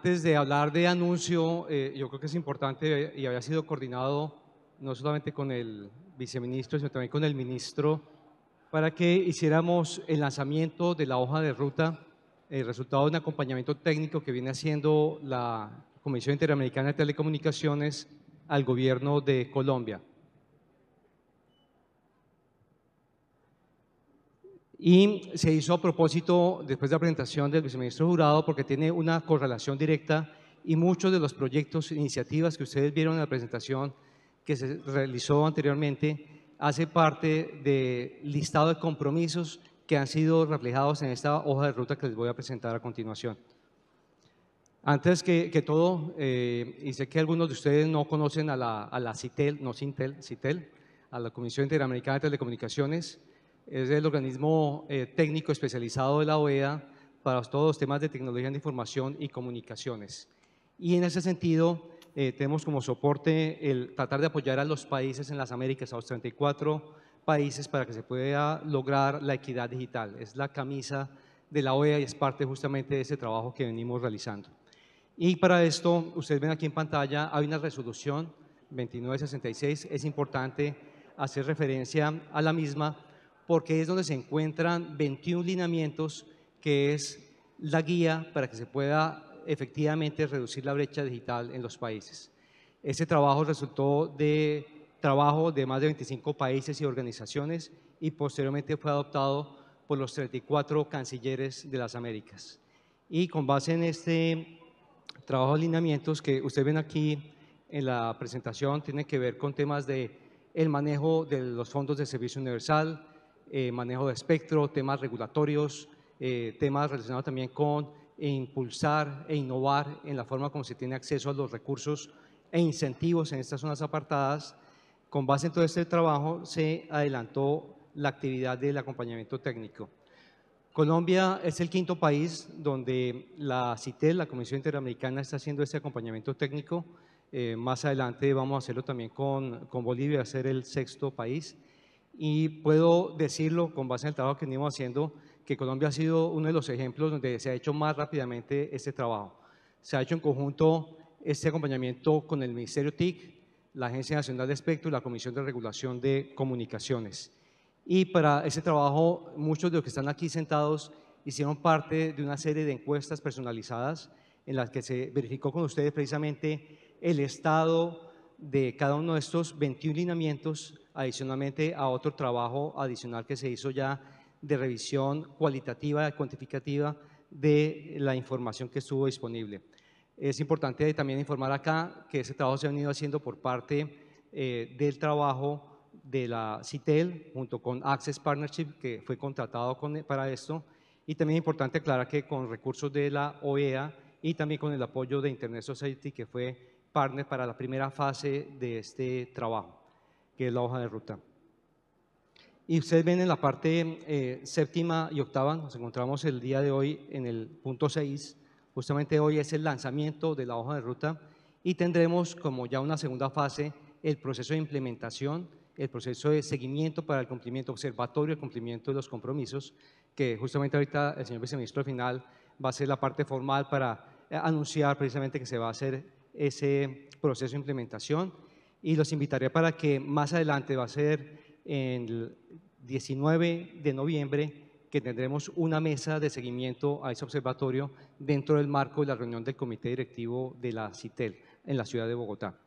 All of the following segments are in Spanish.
Antes de hablar de anuncio, eh, yo creo que es importante y había sido coordinado no solamente con el viceministro, sino también con el ministro, para que hiciéramos el lanzamiento de la hoja de ruta, el resultado de un acompañamiento técnico que viene haciendo la Comisión Interamericana de Telecomunicaciones al gobierno de Colombia. Y se hizo a propósito después de la presentación del viceministro Jurado porque tiene una correlación directa y muchos de los proyectos, iniciativas que ustedes vieron en la presentación que se realizó anteriormente, hace parte del listado de compromisos que han sido reflejados en esta hoja de ruta que les voy a presentar a continuación. Antes que, que todo, eh, y sé que algunos de ustedes no conocen a la, a la CITEL, no CINTEL, CITEL, a la Comisión Interamericana de Telecomunicaciones, es el organismo eh, técnico especializado de la OEA para todos los temas de tecnología de información y comunicaciones. Y en ese sentido, eh, tenemos como soporte el tratar de apoyar a los países en las Américas, a los 34 países, para que se pueda lograr la equidad digital. Es la camisa de la OEA y es parte justamente de ese trabajo que venimos realizando. Y para esto, ustedes ven aquí en pantalla, hay una resolución 2966, es importante hacer referencia a la misma porque es donde se encuentran 21 lineamientos, que es la guía para que se pueda efectivamente reducir la brecha digital en los países. Ese trabajo resultó de trabajo de más de 25 países y organizaciones y posteriormente fue adoptado por los 34 cancilleres de las Américas. Y con base en este trabajo de lineamientos que ustedes ven aquí en la presentación, tiene que ver con temas de el manejo de los fondos de servicio universal, eh, manejo de espectro, temas regulatorios, eh, temas relacionados también con impulsar e innovar en la forma como se tiene acceso a los recursos e incentivos en estas zonas apartadas. Con base en todo este trabajo se adelantó la actividad del acompañamiento técnico. Colombia es el quinto país donde la CITEL, la Comisión Interamericana, está haciendo este acompañamiento técnico. Eh, más adelante vamos a hacerlo también con, con Bolivia, a ser el sexto país y puedo decirlo con base en el trabajo que venimos haciendo, que Colombia ha sido uno de los ejemplos donde se ha hecho más rápidamente este trabajo. Se ha hecho en conjunto este acompañamiento con el Ministerio TIC, la Agencia Nacional de Espectro y la Comisión de Regulación de Comunicaciones. Y para ese trabajo, muchos de los que están aquí sentados hicieron parte de una serie de encuestas personalizadas en las que se verificó con ustedes precisamente el estado de cada uno de estos 21 lineamientos adicionalmente a otro trabajo adicional que se hizo ya de revisión cualitativa, y cuantificativa de la información que estuvo disponible. Es importante también informar acá que ese trabajo se ha venido haciendo por parte eh, del trabajo de la CITEL junto con Access Partnership que fue contratado para esto y también es importante aclarar que con recursos de la OEA y también con el apoyo de Internet Society que fue partner para la primera fase de este trabajo que es la hoja de ruta. Y ustedes ven en la parte eh, séptima y octava, nos encontramos el día de hoy en el punto 6, justamente hoy es el lanzamiento de la hoja de ruta y tendremos como ya una segunda fase el proceso de implementación, el proceso de seguimiento para el cumplimiento observatorio, el cumplimiento de los compromisos, que justamente ahorita el señor viceministro al final va a ser la parte formal para eh, anunciar precisamente que se va a hacer ese proceso de implementación y los invitaré para que más adelante va a ser el 19 de noviembre que tendremos una mesa de seguimiento a ese observatorio dentro del marco de la reunión del comité directivo de la CITEL en la ciudad de Bogotá.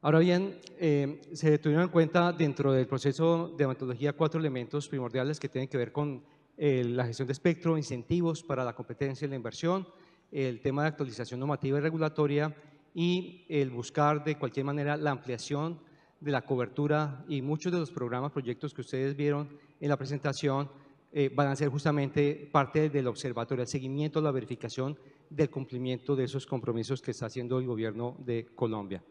Ahora bien, eh, se tuvieron en cuenta dentro del proceso de metodología cuatro elementos primordiales que tienen que ver con eh, la gestión de espectro, incentivos para la competencia y la inversión, el tema de actualización normativa y regulatoria y el buscar de cualquier manera la ampliación de la cobertura y muchos de los programas, proyectos que ustedes vieron en la presentación eh, van a ser justamente parte del observatorio, el seguimiento, la verificación del cumplimiento de esos compromisos que está haciendo el gobierno de Colombia.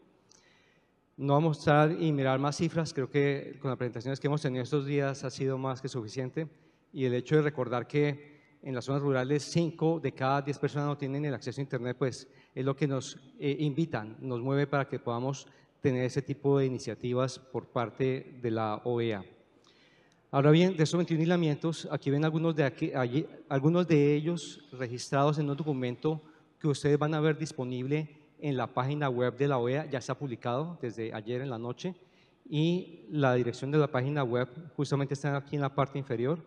No vamos a mostrar y mirar más cifras, creo que con las presentaciones que hemos tenido estos días ha sido más que suficiente y el hecho de recordar que en las zonas rurales 5 de cada 10 personas no tienen el acceso a Internet, pues es lo que nos eh, invitan, nos mueve para que podamos tener ese tipo de iniciativas por parte de la OEA. Ahora bien, de esos 21 aislamientos, aquí ven algunos de, aquí, algunos de ellos registrados en un documento que ustedes van a ver disponible en la página web de la OEA, ya se ha publicado desde ayer en la noche, y la dirección de la página web justamente está aquí en la parte inferior,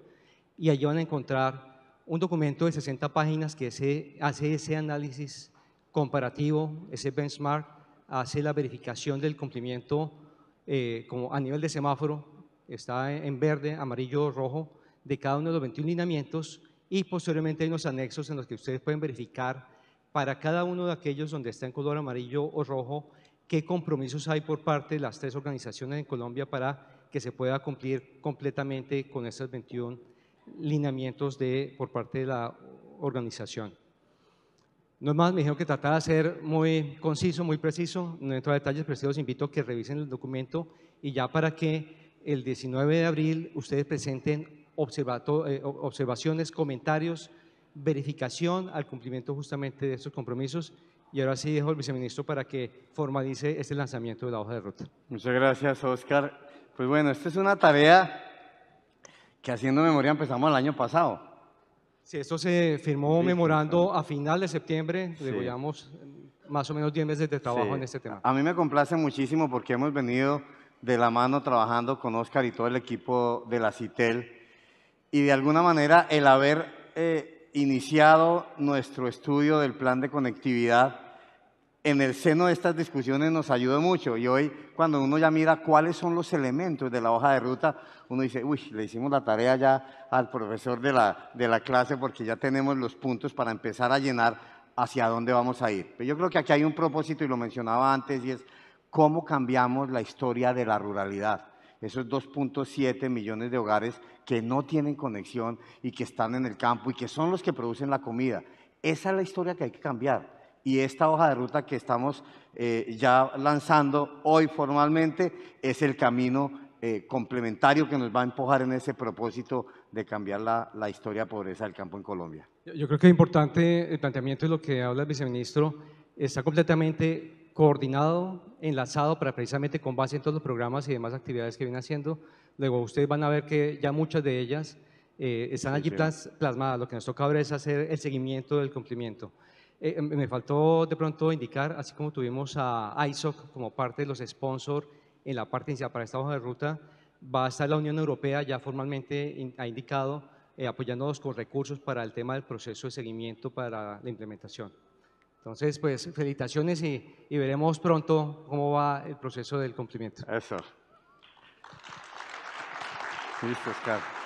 y allí van a encontrar un documento de 60 páginas que se hace ese análisis comparativo, ese benchmark, hace la verificación del cumplimiento eh, como a nivel de semáforo, está en verde, amarillo, o rojo, de cada uno de los 21 lineamientos y posteriormente hay unos anexos en los que ustedes pueden verificar para cada uno de aquellos donde está en color amarillo o rojo qué compromisos hay por parte de las tres organizaciones en Colombia para que se pueda cumplir completamente con esas 21 lineamientos de, por parte de la organización. No más, me dijeron que tratara de ser muy conciso, muy preciso, no entro a detalles, pero sí los invito a que revisen el documento y ya para que el 19 de abril ustedes presenten eh, observaciones, comentarios, verificación al cumplimiento justamente de estos compromisos. Y ahora sí dejo al viceministro para que formalice este lanzamiento de la hoja de ruta. Muchas gracias, Oscar. Pues bueno, esta es una tarea que haciendo memoria empezamos el año pasado. Sí, esto se firmó memorando a final de septiembre, sí. más o menos 10 meses de trabajo en este tema. A mí me complace muchísimo porque hemos venido de la mano trabajando con Oscar y todo el equipo de la CITEL y de alguna manera el haber eh, iniciado nuestro estudio del plan de conectividad en el seno de estas discusiones nos ayuda mucho. Y hoy, cuando uno ya mira cuáles son los elementos de la hoja de ruta, uno dice, uy, le hicimos la tarea ya al profesor de la, de la clase porque ya tenemos los puntos para empezar a llenar hacia dónde vamos a ir. Pero yo creo que aquí hay un propósito, y lo mencionaba antes, y es cómo cambiamos la historia de la ruralidad. Esos 2.7 millones de hogares que no tienen conexión y que están en el campo y que son los que producen la comida. Esa es la historia que hay que cambiar y esta hoja de ruta que estamos eh, ya lanzando hoy formalmente es el camino eh, complementario que nos va a empujar en ese propósito de cambiar la, historia de pobreza del campo en Colombia. Yo creo que es importante el planteamiento de lo que habla el viceministro, está completamente coordinado, enlazado para precisamente con base en todos los programas y demás actividades que viene haciendo. Luego ustedes van a ver que ya muchas de ellas eh, están allí plasmadas. Lo que nos toca ahora es hacer el seguimiento del cumplimiento. Eh, em, me faltó de pronto indicar, así como tuvimos a ISOC como parte de los sponsors en la parte inicial para esta hoja de ruta, va a estar la Unión Europea ya formalmente ha indicado eh, apoyándonos con recursos para el tema del proceso de seguimiento para la implementación. Entonces, pues felicitaciones y, y veremos pronto cómo va el proceso del cumplimiento. Eso. Pues, Listo, Oscar.